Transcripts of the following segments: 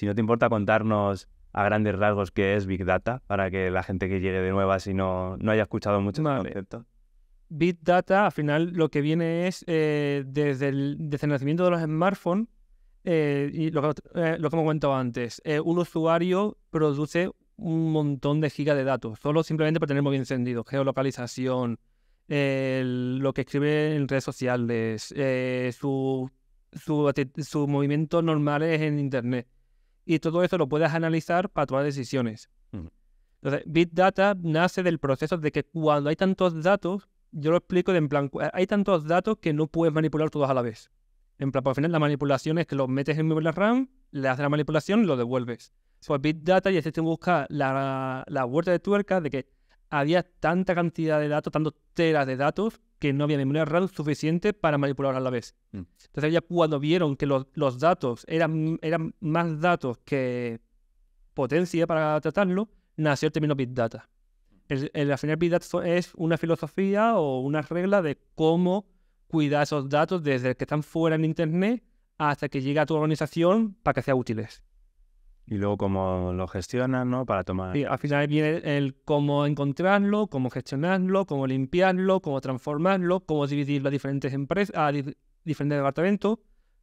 si no te importa contarnos a grandes rasgos qué es Big Data, para que la gente que llegue de nueva si no, haya escuchado mucho más este Big Data, al final, lo que viene es eh, desde, el, desde, nacimiento de los smartphones, eh, y eh, lo que, hemos comentado antes, un usuario produce un montón de gigas de datos, solo simplemente para tener bien encendido, geolocalización, lo que escribe en redes sociales, sus su, su movimientos normales en Internet y todo eso lo puedes analizar para tomar decisiones. Entonces, Big Data nace del proceso de que cuando hay tantos datos, yo lo explico de en plan, hay tantos datos que no puedes manipular todos a la vez. En plan, por pues, final la manipulación es que los metes en memoria RAM, le haces la manipulación y lo devuelves. Pues Big Data y te busca la, la vuelta de tuerca de que había tanta cantidad de datos, tantos teras de datos, que no había memoria RAM suficiente para manipular a la vez. Mm. Entonces ya cuando vieron que los, datos eran, más datos que potencia para tratarlo, nació el término Big Data. El, al final Big Data es una filosofía o una regla de cómo cuidar esos datos desde que están fuera en Internet hasta que llega a tu organización para que sean útiles y luego cómo lo gestionan ¿no? Para tomar... Sí, al final viene el, cómo encontrarlo, cómo gestionarlo, cómo limpiarlo, cómo transformarlo, cómo dividirlo diferentes empresas, a diferentes departamentos,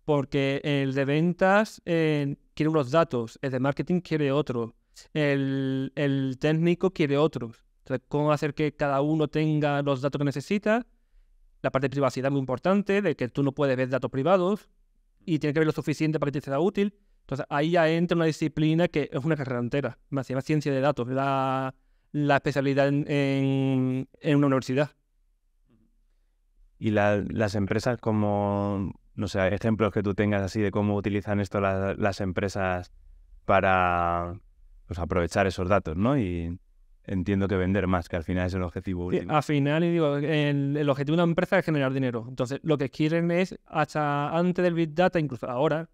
porque el de ventas eh, quiere unos datos, el de marketing quiere otros, el, técnico quiere otros. Entonces, cómo hacer que cada uno tenga los datos que necesita, la parte de privacidad muy importante, de que tú no puedes ver datos privados y tiene que ver lo suficiente para que te sea útil. Entonces ahí ya entra una disciplina que es una carrera entera, se llama ciencia de datos, la, la especialidad en, una universidad. ¿Y las empresas como, no sé, ejemplos que tú tengas así de cómo utilizan esto las empresas para pues, aprovechar esos datos, ¿no? Y entiendo que vender más, que al final es el objetivo último. al final, digo, el, objetivo de una empresa es generar dinero. Entonces, lo que quieren es, hasta antes del Big Data, incluso ahora,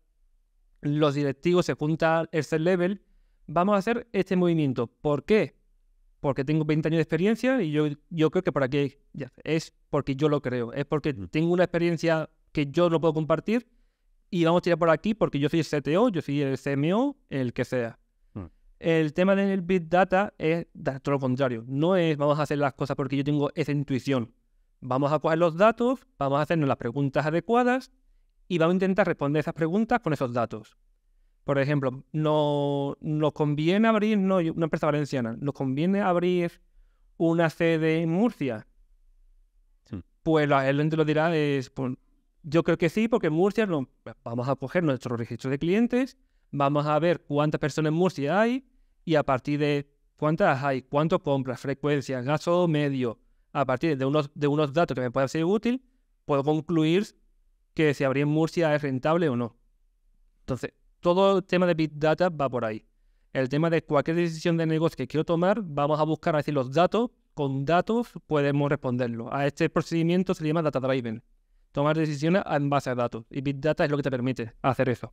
los directivos se juntan el set level, vamos a hacer este movimiento. ¿Por qué? Porque tengo 20 años de experiencia y yo, yo creo que por aquí es porque yo lo creo, es porque tengo una experiencia que yo no puedo compartir y vamos a tirar por aquí porque yo soy el CTO, yo soy el CMO, el que sea. El tema del Big Data es todo lo contrario. No es vamos a hacer las cosas porque yo tengo esa intuición. Vamos a coger los datos, vamos a hacernos las preguntas adecuadas y vamos a intentar responder esas preguntas con esos datos. Por ejemplo, no, nos conviene abrir no, una empresa valenciana, nos conviene abrir una sede en Murcia. Hmm. Pues la gente lo dirá, es, pues, yo creo que sí, porque en Murcia pues, vamos a coger nuestro registro de clientes, vamos a ver cuántas personas en Murcia hay y a partir de cuántas hay, cuánto compras, frecuencia, gasto medio, a partir de unos, de unos datos que me puedan ser útil, puedo concluir que si abrir en Murcia es rentable o no. Entonces, todo el tema de Big Data va por ahí. El tema de cualquier decisión de negocio que quiero tomar, vamos a buscar a decir los datos, con datos podemos responderlo. A este procedimiento se le llama Data Driven. Tomar decisiones en base a datos. Y Big Data es lo que te permite hacer eso.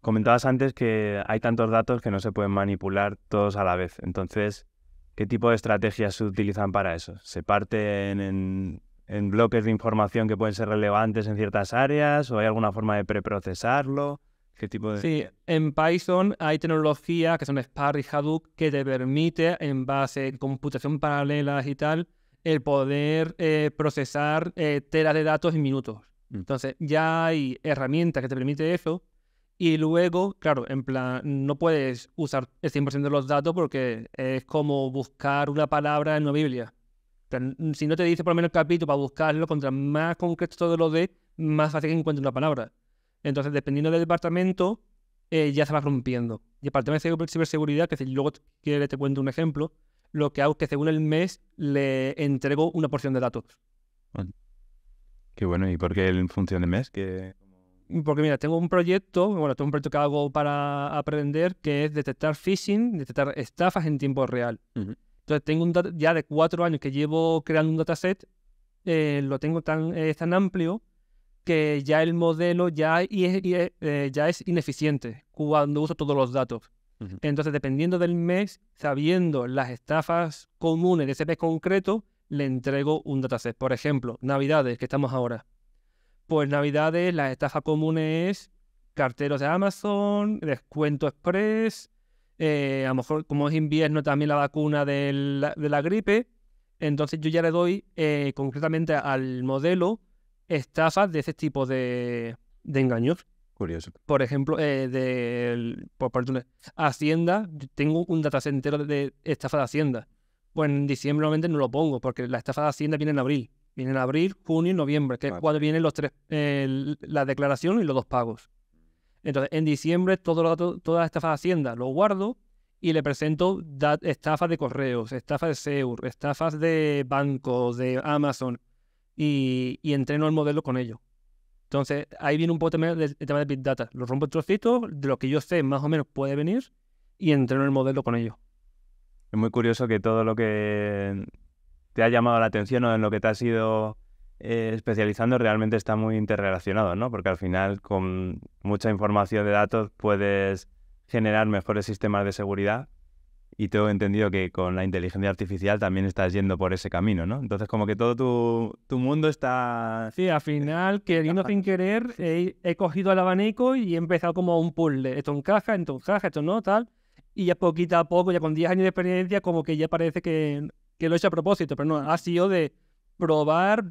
Comentabas antes que hay tantos datos que no se pueden manipular todos a la vez. Entonces, ¿qué tipo de estrategias se utilizan para eso? ¿Se parten en en bloques de información que pueden ser relevantes en ciertas áreas o hay alguna forma de preprocesarlo? ¿Qué tipo de... Sí, en Python hay tecnologías que son Spark y Hadoop que te permite, en base a computación paralela y tal, el poder eh, procesar eh, telas de datos en minutos. Mm. Entonces, ya hay herramientas que te permiten eso. Y luego, claro, en plan, no puedes usar el 100% de los datos porque es como buscar una palabra en una Biblia. Mm, si no te dice por lo menos el capítulo para buscarlo, contra más concreto todo lo de, más fácil que encuentres una palabra. Entonces, dependiendo del departamento, eh, ya se va rompiendo. Y de ciberseguridad, que si luego te cuento un ejemplo, lo que hago es que según el mes le entrego una porción de datos. Qué bueno, ¿y por qué en función de mes? ¿Qué... Mm, porque mira, tengo un proyecto, bueno, tengo un proyecto que hago para aprender, que es detectar phishing, detectar estafas en tiempo real. Entonces tengo un ya de cuatro años que llevo creando un dataset, eh, lo tengo tan, eh, tan amplio que ya el modelo ya, es, eh, ya es ineficiente cuando uso todos los datos. Entonces, dependiendo del mes, sabiendo las estafas comunes de ese mes concreto, le entrego un dataset. Por ejemplo, Navidades, que estamos ahora. Pues Navidades, las estafas comunes es carteros de Amazon, descuento express, eh, a lo mejor, como es invierno, también la vacuna de la, gripe. Entonces yo ya le doy eh, concretamente al modelo estafas de ese tipo de, engaños. Curioso. Por ejemplo, eh, de Hacienda, tengo un dataset entero de estafa de Hacienda. Pues en diciembre normalmente no lo pongo, porque la estafa de Hacienda viene en abril. Viene en abril, junio y noviembre, que es cuando vienen los tres, la declaración y los dos pagos. Entonces, en diciembre, todas las estafas de Hacienda lo guardo y le presento estafas de correos, estafas de SEUR, estafas de bancos, de Amazon, y, entreno el modelo con ellos. Entonces, ahí viene un poco el tema de Big Data. Lo rompo en trocitos, de lo que yo sé más o menos puede venir, y entreno el modelo con ellos. Es muy curioso que todo lo que te ha llamado la atención o en lo que te ha sido... Eh, especializando realmente está muy interrelacionado, ¿no? Porque al final con mucha información de datos puedes generar mejores sistemas de seguridad y tengo entendido que con la inteligencia artificial también estás yendo por ese camino, ¿no? Entonces, como que todo tu, tu mundo está... Sí, al final, queriendo sin querer, he, cogido el abanico y he empezado como un puzzle. Esto encaja, esto encaja, esto no, tal. Y ya poquito a poco, ya con 10 años de experiencia, como que ya parece que, que lo he hecho a propósito. Pero no, ha sido de probar,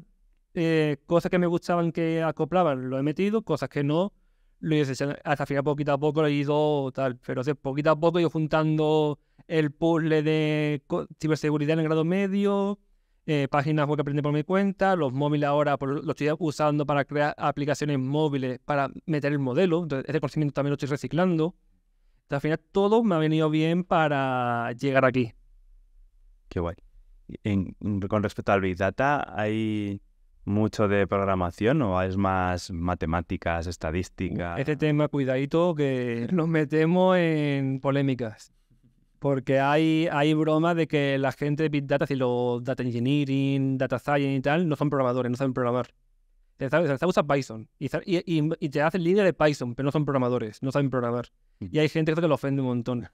eh, cosas que me gustaban que acoplaban lo he metido, cosas que no, lo hasta final poquito a poco lo he ido tal, pero poquito a poco yo juntando el puzzle de ciberseguridad en el grado medio, eh, páginas web que aprendí por mi cuenta, los móviles ahora los lo estoy usando para crear aplicaciones móviles para meter el modelo, entonces ese conocimiento también lo estoy reciclando. Entonces, al final todo me ha venido bien para llegar aquí. Qué guay. con respecto al Big Data, hay mucho de programación o es más matemáticas, estadística? Ese tema, cuidadito, que nos metemos en polémicas. Porque hay, hay bromas de que la gente de Big Data, si los Data Engineering, Data Science y tal, no son programadores, no saben programar. Se usa Python y, y, te hacen líder de Python, pero no son programadores, no saben programar. Mm. Y hay gente que lo ofende un montón.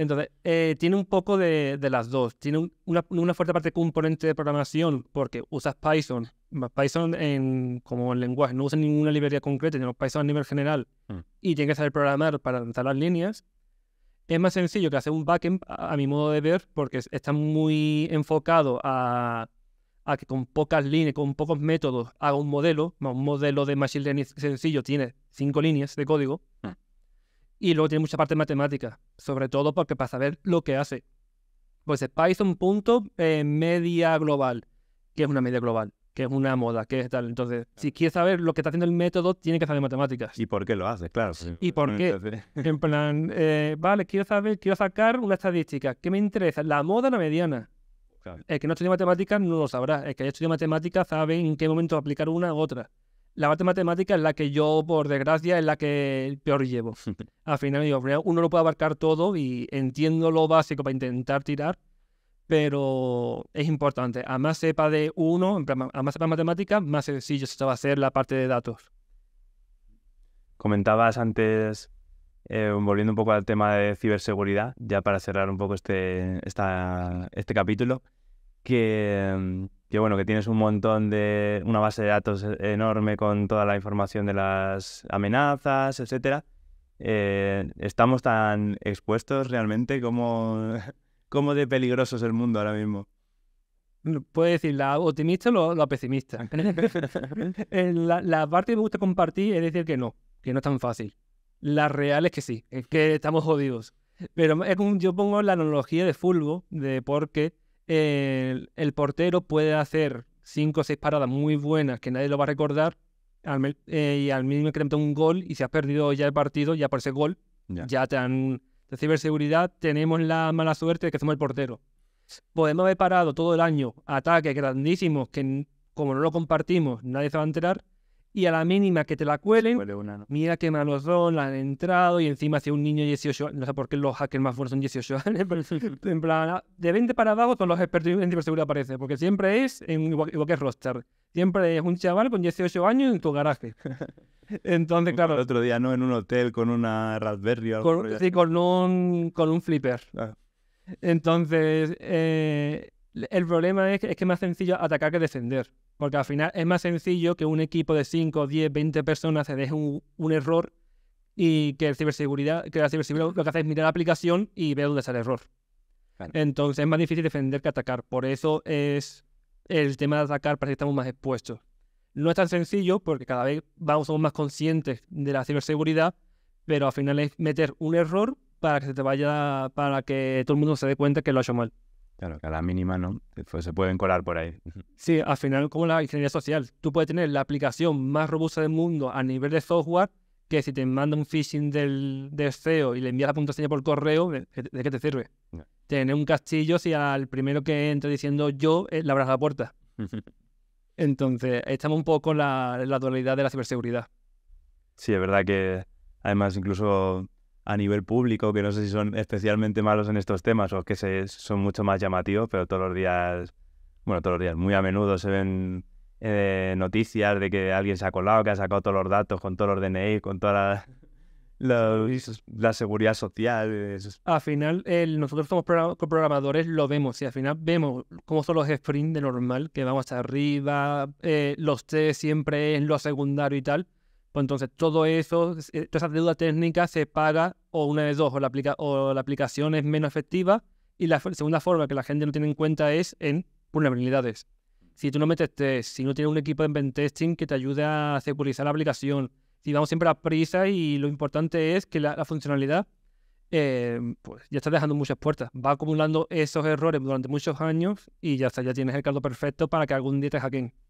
Entonces, eh, tiene un poco de, las dos. Tiene una, fuerte parte componente de programación porque usas Python. Python como lenguaje no usa ninguna librería concreta, sino Python a nivel general. Mm. Y tienes que saber programar para lanzar las líneas. Es más sencillo que hacer un backend, a, mi modo de ver, porque está muy enfocado a, que con pocas líneas, con pocos métodos, haga un modelo. Un modelo de Machine Learning sencillo tiene cinco líneas de código. Mm. Y luego tiene mucha parte de matemática, sobre todo porque para saber lo que hace. Pues es Python punto eh, media global, que es una media global, que es una moda, que es tal. Entonces, si quieres saber lo que está haciendo el método, tiene que saber matemáticas. ¿Y por qué lo hace? Claro. Pues, ¿Y por qué? en plan, eh, vale, quiero saber, quiero sacar una estadística. ¿Qué me interesa? La moda, o la mediana. Claro. El que no estudia matemáticas no lo sabrá. El que haya estudiado matemáticas sabe en qué momento aplicar una u otra la parte matemática es la que yo, por desgracia, es la que peor llevo. Al final, digo, uno lo puede abarcar todo y entiendo lo básico para intentar tirar, pero es importante. A más sepa de uno, a más sepa matemática más sencillo se va a hacer la parte de datos. Comentabas antes, eh, volviendo un poco al tema de ciberseguridad, ya para cerrar un poco este, esta, este capítulo, que mm, que bueno, que tienes un montón de, una base de datos e-, enorme con toda la información de las amenazas, etcétera. Eh, ¿Estamos tan expuestos realmente? como como de peligroso es el mundo ahora mismo? Puedes decir la optimista o eh, la pesimista. la, parte que me gusta compartir es decir que no, que no es tan fácil. La real es que sí, que estamos jodidos. Pero yo pongo la analogía de Fulvo de por qué el, portero puede hacer cinco o seis paradas muy buenas que nadie lo va a recordar eh, y al mínimo incrementa un gol y si has perdido ya el partido, ya por ese gol, ya te han... De ciberseguridad tenemos la mala suerte de que somos el portero. Podemos haber parado todo el año ataques grandísimos que como no lo compartimos nadie se va a enterar y a la mínima que te la cuelen, mira qué malos son, la han entrado y encima hace un niño de 18 años, no sé por qué los hackers más fuertes son 18 años, en plan, ah, de 20 para abajo son los expertos en ciberseguridad aparece porque siempre es, en, igual, que que roster, siempre es un chaval con 18 años en tu garaje. Entonces, claro. El otro día, ¿no? En un hotel con una Raspberry o algo. Con, sí, con un, con un flipper. Ah. Entonces, eh, el problema es que es, que más sencillo atacar que defender. Porque al final es más sencillo que un equipo de 5, 10, 20 personas se deje un, error y que, el ciberseguridad, que la ciberseguridad lo que hace es mirar la aplicación y ver dónde está el error. Entonces es más difícil defender que atacar. Por eso es el tema de atacar, para que estamos más expuestos. No es tan sencillo porque cada vez vamos, somos más conscientes de la ciberseguridad, pero al final es meter un error para que te vaya, para que todo el mundo se dé cuenta que lo ha hecho mal. Claro, que a la mínima no, se pueden colar por ahí. Sí, al final como la ingeniería social, tú puedes tener la aplicación más robusta del mundo a nivel de software, que si te manda un phishing del, del CEO y le envías la contraseña por correo, ¿de, qué te sirve? Tener un castillo si al primero que entre diciendo yo eh, le abras la puerta. Entonces, estamos un poco en la dualidad de la ciberseguridad. Sí, es verdad que además incluso a nivel público, que no sé si son especialmente malos en estos temas o que se, son mucho más llamativos, pero todos los días, bueno, todos los días, muy a menudo se ven eh, noticias de que alguien se ha colado, que ha sacado todos los datos con todos los DNI, con toda la, seguridad social. Al final, nosotros como programadores lo vemos y al final vemos cómo son los sprints de normal, que vamos hasta arriba, eh, los test siempre en lo secundario y tal pues entonces todo eso, eh, toda esa deuda técnica se paga o una de dos, o la, o la aplicación es menos efectiva y la segunda forma que la gente no tiene en cuenta es en vulnerabilidades. Si tú no metes test, si no tienes un equipo de pen testing que te ayude a securizar la aplicación, si vamos siempre a prisa y lo importante es que la, funcionalidad eh, pues ya está dejando muchas puertas. Va acumulando esos errores durante muchos años y ya ya tienes el caldo perfecto para que algún día te hackeen.